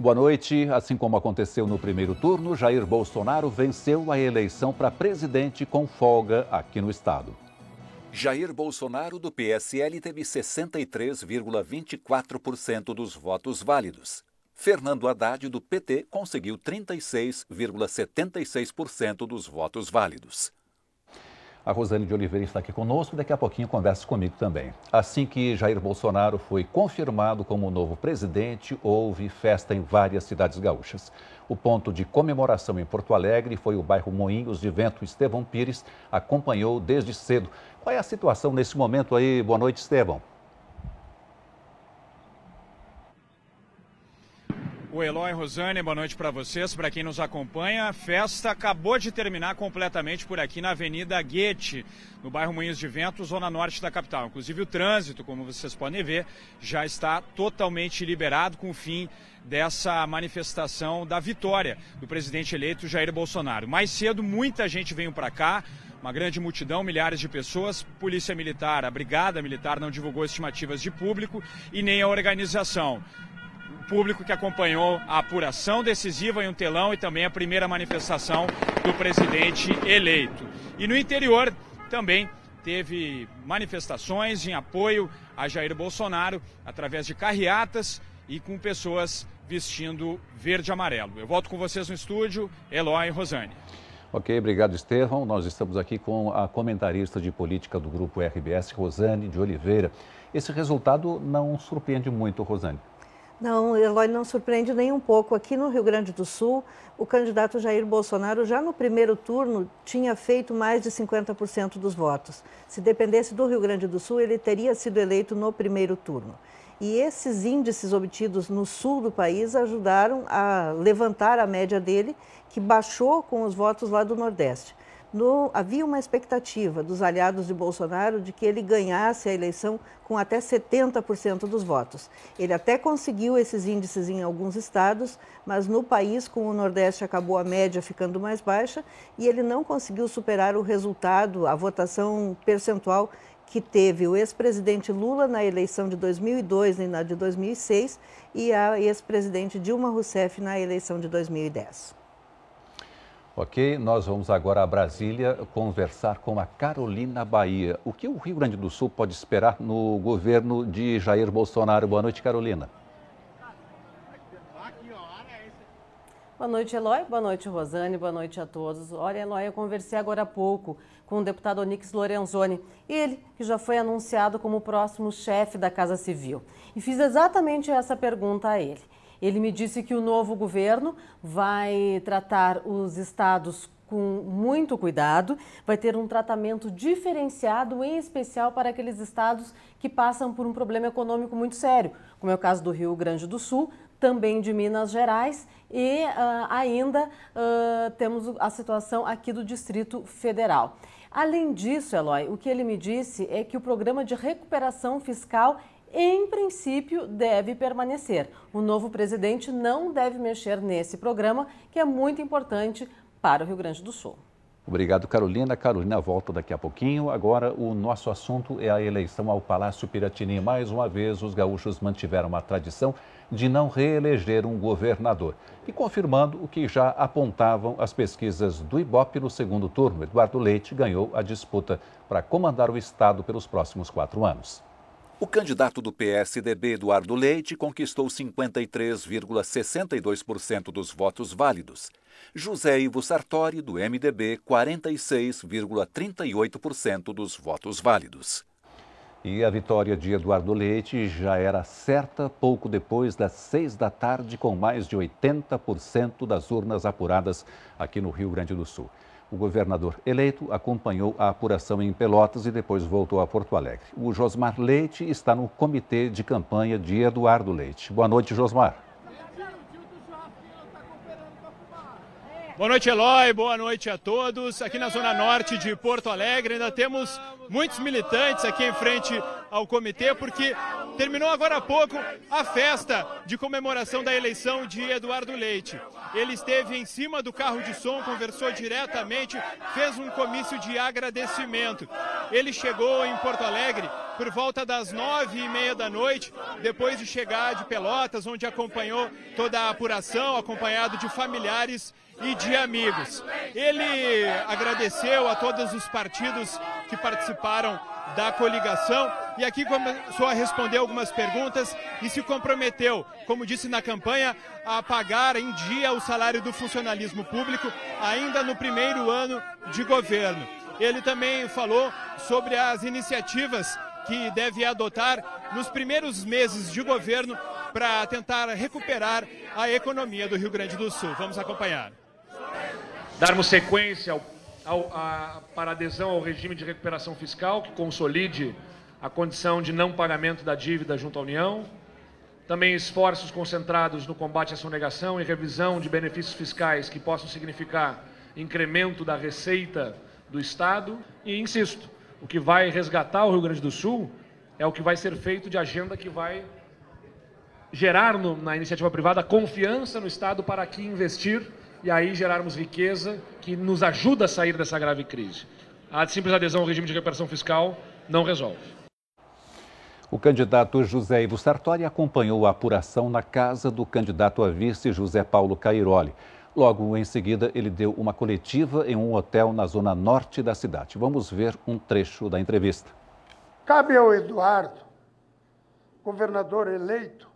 Boa noite. Assim como aconteceu no primeiro turno, Jair Bolsonaro venceu a eleição para presidente com folga aqui no estado. Jair Bolsonaro, do PSL, teve 63,24% dos votos válidos. Fernando Haddad, do PT, conseguiu 36,76% dos votos válidos. A Rosane de Oliveira está aqui conosco, daqui a pouquinho conversa comigo também. Assim que Jair Bolsonaro foi confirmado como novo presidente, houve festa em várias cidades gaúchas. O ponto de comemoração em Porto Alegre foi o bairro Moinhos de Vento. Estevão Pires acompanhou desde cedo. Qual é a situação nesse momento aí? Boa noite, Estevão. Tiago, Eloy, Rosane, boa noite para vocês, para quem nos acompanha. A festa acabou de terminar completamente por aqui na Avenida Guete, no bairro Moinhos de Vento, zona norte da capital. Inclusive o trânsito, como vocês podem ver, já está totalmente liberado com o fim dessa manifestação da vitória do presidente eleito Jair Bolsonaro. Mais cedo, muita gente veio para cá, uma grande multidão, milhares de pessoas. Polícia Militar, a Brigada Militar não divulgou estimativas de público e nem a organização público que acompanhou a apuração decisiva em um telão e também a primeira manifestação do presidente eleito. E no interior também teve manifestações em apoio a Jair Bolsonaro através de carreatas e com pessoas vestindo verde e amarelo. Eu volto com vocês no estúdio, Eloy e Rosane. Ok, obrigado, Estevão. Nós estamos aqui com a comentarista de política do grupo RBS, Rosane de Oliveira. Esse resultado não surpreende muito, Rosane. Não, Eloy não surpreende nem um pouco. Aqui no Rio Grande do Sul, o candidato Jair Bolsonaro já no primeiro turno tinha feito mais de 50% dos votos. Se dependesse do Rio Grande do Sul, ele teria sido eleito no primeiro turno. E esses índices obtidos no sul do país ajudaram a levantar a média dele, que baixou com os votos lá do Nordeste. No, havia uma expectativa dos aliados de Bolsonaro de que ele ganhasse a eleição com até 70% dos votos. Ele até conseguiu esses índices em alguns estados, mas no país, com o Nordeste, acabou a média ficando mais baixa e ele não conseguiu superar o resultado, a votação percentual que teve o ex-presidente Lula na eleição de 2002 e na de 2006 e a ex-presidente Dilma Rousseff na eleição de 2010. Ok, nós vamos agora a Brasília conversar com a Carolina Bahia. O que o Rio Grande do Sul pode esperar no governo de Jair Bolsonaro? Boa noite, Carolina. Boa noite, Eloy. Boa noite, Rosane. Boa noite a todos. Olha, Eloy, eu conversei agora há pouco com o deputado Onix Lorenzoni, ele que já foi anunciado como o próximo chefe da Casa Civil. E fiz exatamente essa pergunta a ele. Ele me disse que o novo governo vai tratar os estados com muito cuidado, vai ter um tratamento diferenciado, em especial para aqueles estados que passam por um problema econômico muito sério, como é o caso do Rio Grande do Sul, também de Minas Gerais e uh, ainda uh, temos a situação aqui do Distrito Federal. Além disso, Eloy, o que ele me disse é que o programa de recuperação fiscal em princípio, deve permanecer. O novo presidente não deve mexer nesse programa, que é muito importante para o Rio Grande do Sul. Obrigado, Carolina. Carolina volta daqui a pouquinho. Agora, o nosso assunto é a eleição ao Palácio Piratini. Mais uma vez, os gaúchos mantiveram a tradição de não reeleger um governador. E confirmando o que já apontavam as pesquisas do IBOP no segundo turno, Eduardo Leite ganhou a disputa para comandar o Estado pelos próximos quatro anos. O candidato do PSDB, Eduardo Leite, conquistou 53,62% dos votos válidos. José Ivo Sartori, do MDB, 46,38% dos votos válidos. E a vitória de Eduardo Leite já era certa pouco depois das seis da tarde, com mais de 80% das urnas apuradas aqui no Rio Grande do Sul. O governador eleito acompanhou a apuração em Pelotas e depois voltou a Porto Alegre. O Josmar Leite está no comitê de campanha de Eduardo Leite. Boa noite, Josmar. Boa noite, Eloy. Boa noite a todos. Aqui na Zona Norte de Porto Alegre ainda temos muitos militantes aqui em frente ao comitê, porque Terminou agora há pouco a festa de comemoração da eleição de Eduardo Leite. Ele esteve em cima do carro de som, conversou diretamente, fez um comício de agradecimento. Ele chegou em Porto Alegre por volta das nove e meia da noite, depois de chegar de Pelotas, onde acompanhou toda a apuração, acompanhado de familiares e de amigos. Ele agradeceu a todos os partidos que participaram da coligação e aqui começou a responder algumas perguntas e se comprometeu, como disse na campanha, a pagar em dia o salário do funcionalismo público ainda no primeiro ano de governo. Ele também falou sobre as iniciativas que deve adotar nos primeiros meses de governo para tentar recuperar a economia do Rio Grande do Sul. Vamos acompanhar. Darmos sequência ao, ao, a, para adesão ao regime de recuperação fiscal que consolide a condição de não pagamento da dívida junto à União, também esforços concentrados no combate à sonegação e revisão de benefícios fiscais que possam significar incremento da receita do Estado. E, insisto, o que vai resgatar o Rio Grande do Sul é o que vai ser feito de agenda que vai gerar no, na iniciativa privada confiança no Estado para aqui investir e aí gerarmos riqueza que nos ajuda a sair dessa grave crise. A simples adesão ao regime de repressão fiscal não resolve. O candidato José Ivo Sartori acompanhou a apuração na casa do candidato a vice José Paulo Cairoli. Logo em seguida, ele deu uma coletiva em um hotel na zona norte da cidade. Vamos ver um trecho da entrevista. Cabe ao Eduardo, governador eleito,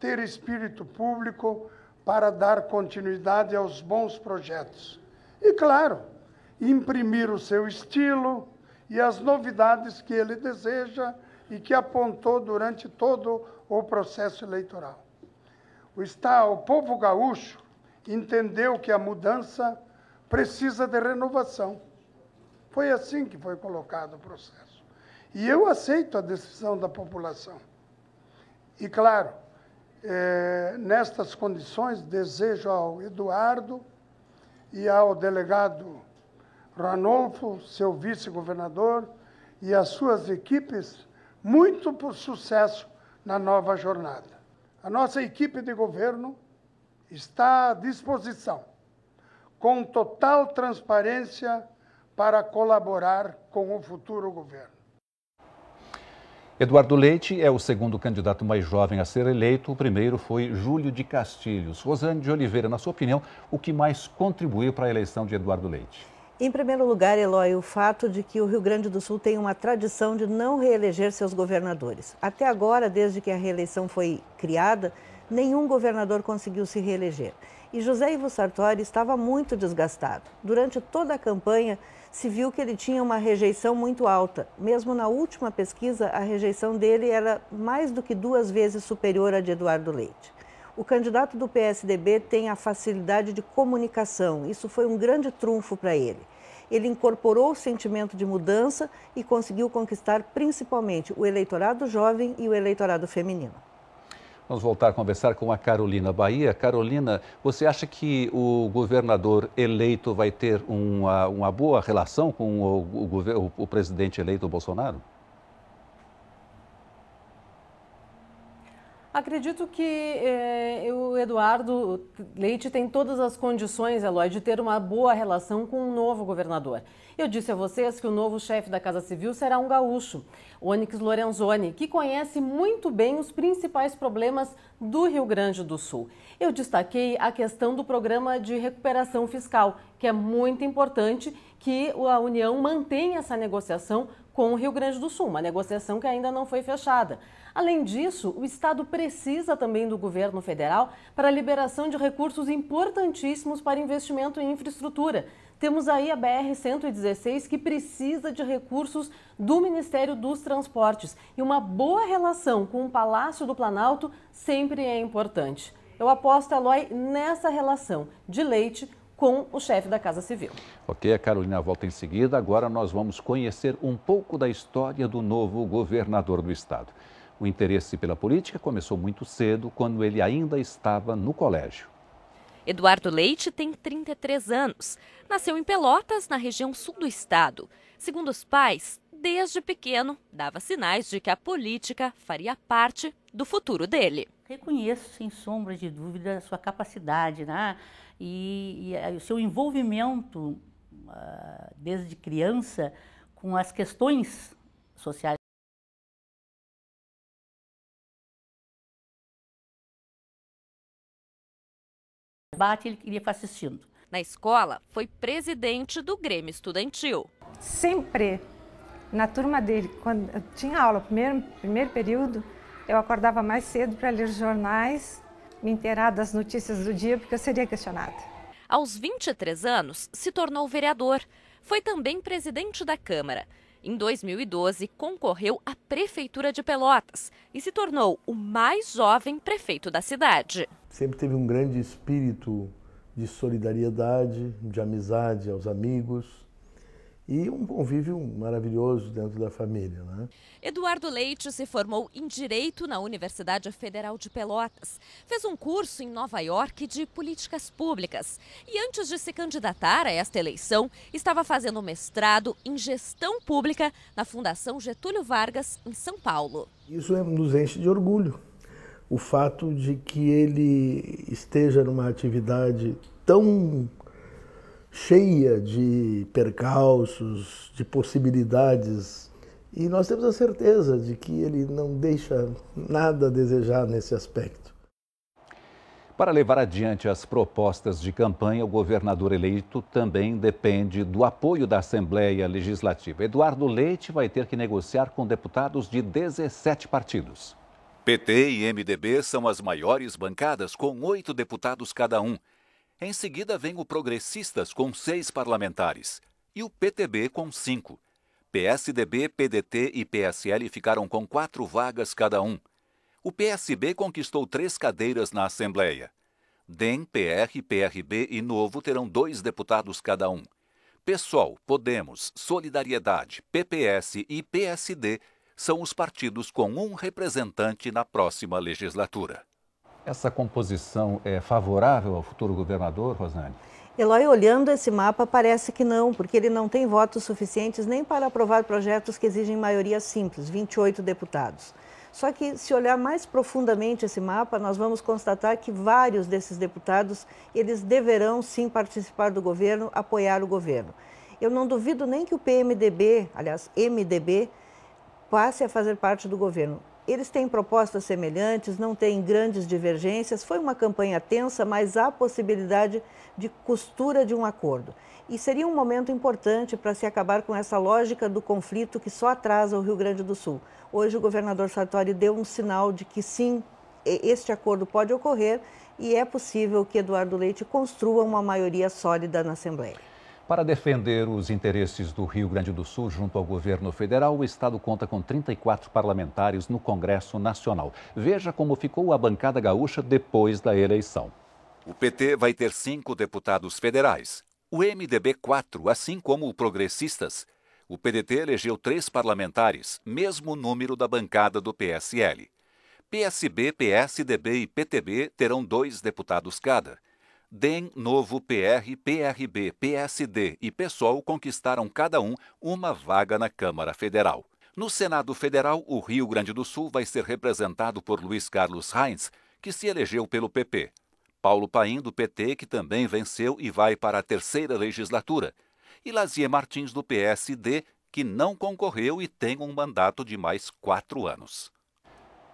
ter espírito público para dar continuidade aos bons projetos. E, claro, imprimir o seu estilo e as novidades que ele deseja e que apontou durante todo o processo eleitoral. O, Estado, o povo gaúcho entendeu que a mudança precisa de renovação. Foi assim que foi colocado o processo. E eu aceito a decisão da população. E, claro, é, nestas condições, desejo ao Eduardo e ao delegado Ranolfo, seu vice-governador, e às suas equipes muito por sucesso na nova jornada. A nossa equipe de governo está à disposição, com total transparência, para colaborar com o futuro governo. Eduardo Leite é o segundo candidato mais jovem a ser eleito. O primeiro foi Júlio de Castilhos. Rosane de Oliveira, na sua opinião, o que mais contribuiu para a eleição de Eduardo Leite? Em primeiro lugar, Eloy, o fato de que o Rio Grande do Sul tem uma tradição de não reeleger seus governadores. Até agora, desde que a reeleição foi criada, nenhum governador conseguiu se reeleger. E José Ivo Sartori estava muito desgastado. Durante toda a campanha, se viu que ele tinha uma rejeição muito alta. Mesmo na última pesquisa, a rejeição dele era mais do que duas vezes superior à de Eduardo Leite. O candidato do PSDB tem a facilidade de comunicação. Isso foi um grande trunfo para ele. Ele incorporou o sentimento de mudança e conseguiu conquistar principalmente o eleitorado jovem e o eleitorado feminino. Vamos voltar a conversar com a Carolina Bahia. Carolina, você acha que o governador eleito vai ter uma, uma boa relação com o, o, o presidente eleito Bolsonaro? Acredito que eh, o Eduardo Leite tem todas as condições, Eloy, de ter uma boa relação com o um novo governador. Eu disse a vocês que o novo chefe da Casa Civil será um gaúcho, Onyx Lorenzoni, que conhece muito bem os principais problemas do Rio Grande do Sul. Eu destaquei a questão do programa de recuperação fiscal, que é muito importante que a União mantenha essa negociação com o Rio Grande do Sul, uma negociação que ainda não foi fechada. Além disso, o Estado precisa também do governo federal para a liberação de recursos importantíssimos para investimento em infraestrutura. Temos aí a BR-116, que precisa de recursos do Ministério dos Transportes. E uma boa relação com o Palácio do Planalto sempre é importante. Eu aposto, Eloy, nessa relação de leite com o chefe da Casa Civil. Ok, a Carolina volta em seguida. Agora nós vamos conhecer um pouco da história do novo governador do estado. O interesse pela política começou muito cedo, quando ele ainda estava no colégio. Eduardo Leite tem 33 anos. Nasceu em Pelotas, na região sul do estado. Segundo os pais, desde pequeno dava sinais de que a política faria parte do futuro dele reconheço, sem sombra de dúvida, a sua capacidade né? e, e eh, o seu envolvimento uh, desde criança com as questões sociais. Debate ele queria ficar assistindo. Na escola, foi presidente do Grêmio Estudantil. Sempre na turma dele, quando tinha aula, primeiro, primeiro período, eu acordava mais cedo para ler jornais, me inteirar das notícias do dia, porque eu seria questionada. Aos 23 anos, se tornou vereador. Foi também presidente da Câmara. Em 2012, concorreu à Prefeitura de Pelotas e se tornou o mais jovem prefeito da cidade. Sempre teve um grande espírito de solidariedade, de amizade aos amigos, e um convívio maravilhoso dentro da família. Né? Eduardo Leite se formou em Direito na Universidade Federal de Pelotas. Fez um curso em Nova York de Políticas Públicas. E antes de se candidatar a esta eleição, estava fazendo mestrado em Gestão Pública na Fundação Getúlio Vargas, em São Paulo. Isso é, nos enche de orgulho. O fato de que ele esteja numa atividade tão cheia de percalços, de possibilidades. E nós temos a certeza de que ele não deixa nada a desejar nesse aspecto. Para levar adiante as propostas de campanha, o governador eleito também depende do apoio da Assembleia Legislativa. Eduardo Leite vai ter que negociar com deputados de 17 partidos. PT e MDB são as maiores bancadas, com oito deputados cada um. Em seguida vem o Progressistas com seis parlamentares e o PTB com cinco. PSDB, PDT e PSL ficaram com quatro vagas cada um. O PSB conquistou três cadeiras na Assembleia. DEM, PR, PRB e Novo terão dois deputados cada um. PSOL, Podemos, Solidariedade, PPS e PSD são os partidos com um representante na próxima legislatura. Essa composição é favorável ao futuro governador, Rosane? Eloy, olhando esse mapa, parece que não, porque ele não tem votos suficientes nem para aprovar projetos que exigem maioria simples, 28 deputados. Só que, se olhar mais profundamente esse mapa, nós vamos constatar que vários desses deputados, eles deverão sim participar do governo, apoiar o governo. Eu não duvido nem que o PMDB, aliás, MDB, passe a fazer parte do governo. Eles têm propostas semelhantes, não têm grandes divergências. Foi uma campanha tensa, mas há possibilidade de costura de um acordo. E seria um momento importante para se acabar com essa lógica do conflito que só atrasa o Rio Grande do Sul. Hoje, o governador Sartori deu um sinal de que sim, este acordo pode ocorrer e é possível que Eduardo Leite construa uma maioria sólida na Assembleia. Para defender os interesses do Rio Grande do Sul junto ao governo federal, o Estado conta com 34 parlamentares no Congresso Nacional. Veja como ficou a bancada gaúcha depois da eleição. O PT vai ter cinco deputados federais, o MDB quatro, assim como o Progressistas. O PDT elegeu três parlamentares, mesmo número da bancada do PSL. PSB, PSDB e PTB terão dois deputados cada. DEM, Novo, PR, PRB, PSD e PSOL conquistaram cada um uma vaga na Câmara Federal. No Senado Federal, o Rio Grande do Sul vai ser representado por Luiz Carlos Reins, que se elegeu pelo PP. Paulo Paim, do PT, que também venceu e vai para a terceira legislatura. E Lazier Martins, do PSD, que não concorreu e tem um mandato de mais quatro anos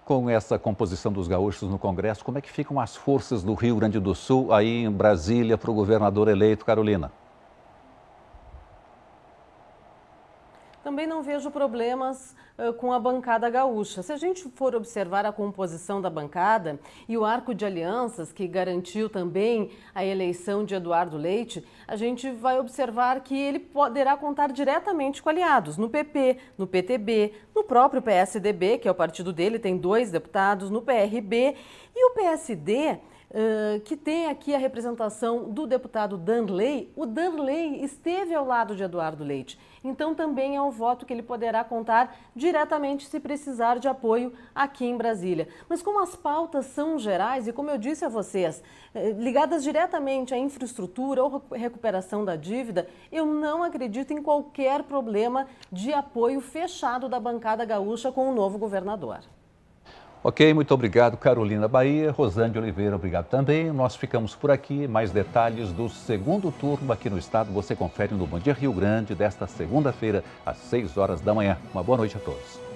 com essa composição dos gaúchos no Congresso, como é que ficam as forças do Rio Grande do Sul aí em Brasília para o governador eleito, Carolina? Também não vejo problemas uh, com a bancada gaúcha. Se a gente for observar a composição da bancada e o arco de alianças que garantiu também a eleição de Eduardo Leite, a gente vai observar que ele poderá contar diretamente com aliados no PP, no PTB, no próprio PSDB, que é o partido dele, tem dois deputados, no PRB e o PSD uh, que tem aqui a representação do deputado Danley, o Danley esteve ao lado de Eduardo Leite. Então também é um voto que ele poderá contar diretamente se precisar de apoio aqui em Brasília. Mas como as pautas são gerais e como eu disse a vocês, ligadas diretamente à infraestrutura ou recuperação da dívida, eu não acredito em qualquer problema de apoio fechado da bancada gaúcha com o novo governador. Ok, muito obrigado, Carolina Bahia. Rosane Oliveira, obrigado também. Nós ficamos por aqui. Mais detalhes do segundo turno aqui no estado você confere no Bom Dia Rio Grande desta segunda-feira, às 6 horas da manhã. Uma boa noite a todos.